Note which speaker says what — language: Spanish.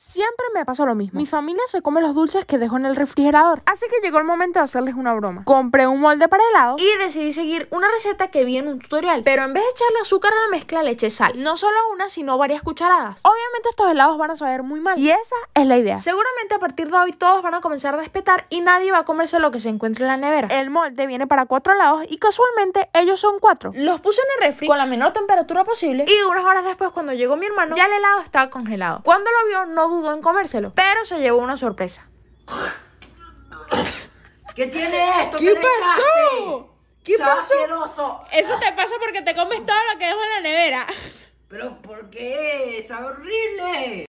Speaker 1: Siempre me pasa lo mismo. Mi familia se come los dulces que dejo en el refrigerador. Así que llegó el momento de hacerles una broma. Compré un molde para helado y decidí seguir una receta que vi en un tutorial. Pero en vez de echarle azúcar a la mezcla, le eché sal. No solo una, sino varias cucharadas. Obviamente estos helados van a saber muy mal. Y esa es la idea. Seguramente a partir de hoy todos van a comenzar a respetar y nadie va a comerse lo que se encuentre en la nevera. El molde viene para cuatro helados y casualmente ellos son cuatro. Los puse en el refri con la menor temperatura posible y unas horas después cuando llegó mi hermano ya el helado estaba congelado. Cuando lo vio no en comérselo, pero se llevó una sorpresa. ¿Qué tiene esto? ¿Qué, pasó?
Speaker 2: ¿Qué pasó? Eso te pasa porque te comes todo lo que dejo en la nevera.
Speaker 3: Pero ¿por qué? Es horrible.